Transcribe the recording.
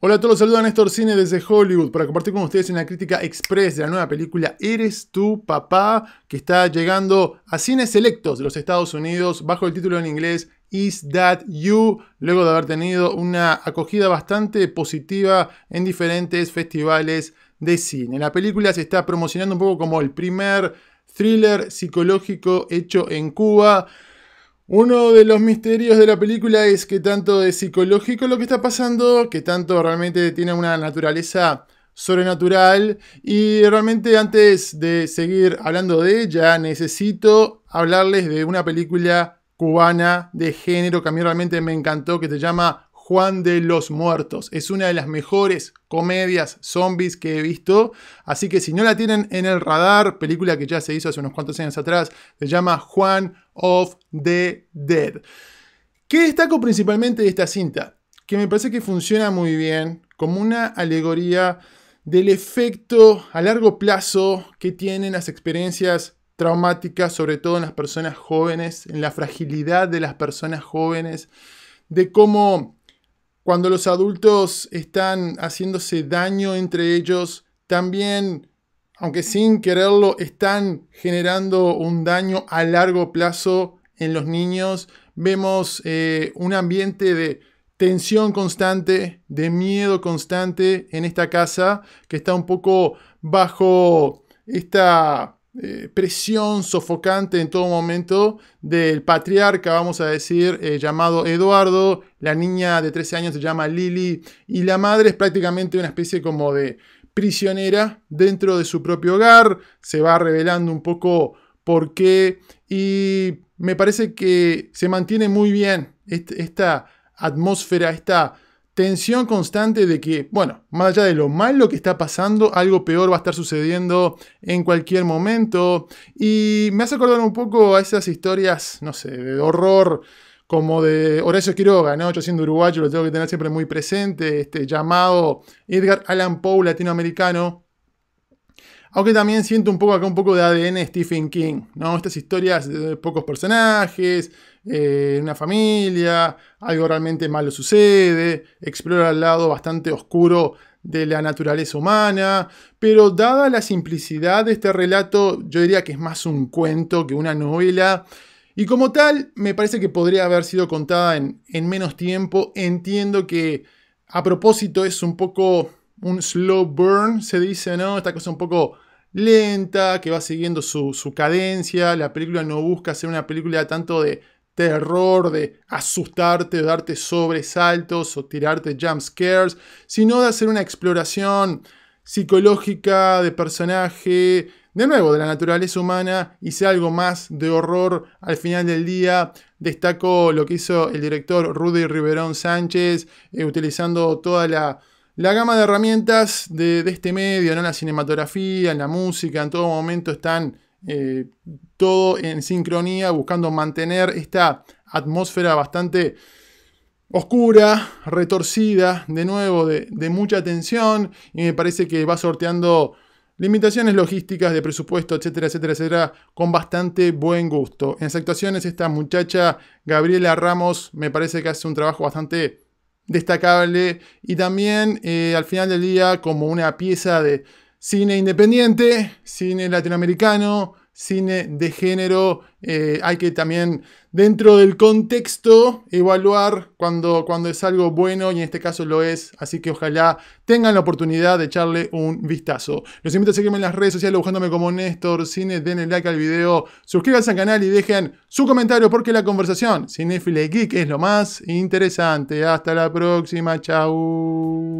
Hola a todos, a Néstor Cine desde Hollywood para compartir con ustedes una crítica express de la nueva película Eres tu papá, que está llegando a cines selectos de los Estados Unidos bajo el título en inglés Is That You, luego de haber tenido una acogida bastante positiva en diferentes festivales de cine. La película se está promocionando un poco como el primer thriller psicológico hecho en Cuba. Uno de los misterios de la película es que tanto es psicológico lo que está pasando, que tanto realmente tiene una naturaleza sobrenatural. Y realmente antes de seguir hablando de ella, necesito hablarles de una película cubana de género que a mí realmente me encantó, que se llama Juan de los Muertos. Es una de las mejores comedias zombies que he visto. Así que si no la tienen en el radar, película que ya se hizo hace unos cuantos años atrás, se llama Juan of the Dead. ¿Qué destaco principalmente de esta cinta? Que me parece que funciona muy bien como una alegoría del efecto a largo plazo que tienen las experiencias traumáticas, sobre todo en las personas jóvenes, en la fragilidad de las personas jóvenes, de cómo cuando los adultos están haciéndose daño entre ellos, también, aunque sin quererlo, están generando un daño a largo plazo en los niños. Vemos eh, un ambiente de tensión constante, de miedo constante en esta casa que está un poco bajo esta eh, presión sofocante en todo momento del patriarca, vamos a decir, eh, llamado Eduardo, la niña de 13 años se llama Lily y la madre es prácticamente una especie como de prisionera dentro de su propio hogar, se va revelando un poco por qué y me parece que se mantiene muy bien este, esta atmósfera, esta tensión constante de que, bueno, más allá de lo malo que está pasando, algo peor va a estar sucediendo en cualquier momento. Y me hace acordar un poco a esas historias, no sé, de horror como de Horacio Quiroga, ¿no? Yo siendo uruguayo lo tengo que tener siempre muy presente, este llamado Edgar Allan Poe latinoamericano, aunque también siento un poco acá un poco de ADN Stephen King, ¿no? Estas historias de pocos personajes, eh, una familia, algo realmente malo sucede, explora el lado bastante oscuro de la naturaleza humana, pero dada la simplicidad de este relato, yo diría que es más un cuento que una novela. Y como tal, me parece que podría haber sido contada en, en menos tiempo. Entiendo que a propósito es un poco un slow burn, se dice, ¿no? Esta cosa un poco lenta, que va siguiendo su, su cadencia. La película no busca ser una película tanto de terror, de asustarte, o darte sobresaltos o tirarte jump scares, sino de hacer una exploración psicológica de personaje, de nuevo, de la naturaleza humana, y sea algo más de horror al final del día. Destaco lo que hizo el director Rudy Riverón Sánchez, eh, utilizando toda la la gama de herramientas de, este medio, en la cinematografía, en la música, en todo momento están eh, todo en sincronía, buscando mantener esta atmósfera bastante oscura, retorcida, de nuevo, de, de, mucha tensión, y me parece que va sorteando limitaciones logísticas de presupuesto, etcétera, etcétera, etcétera, con bastante buen gusto. En las actuaciones, esta muchacha Gabriela Ramos me parece que hace un trabajo bastante destacable y también eh, al final del día como una pieza de cine independiente, cine latinoamericano, cine de género. Eh, hay que también, dentro del contexto, evaluar cuando, cuando es algo bueno y en este caso lo es. Así que ojalá tengan la oportunidad de echarle un vistazo. Los invito a seguirme en las redes sociales buscándome como Néstor Cine. Denle like al video, suscríbanse al canal y dejen su comentario porque la conversación cinefile geek es lo más interesante. Hasta la próxima. Chau.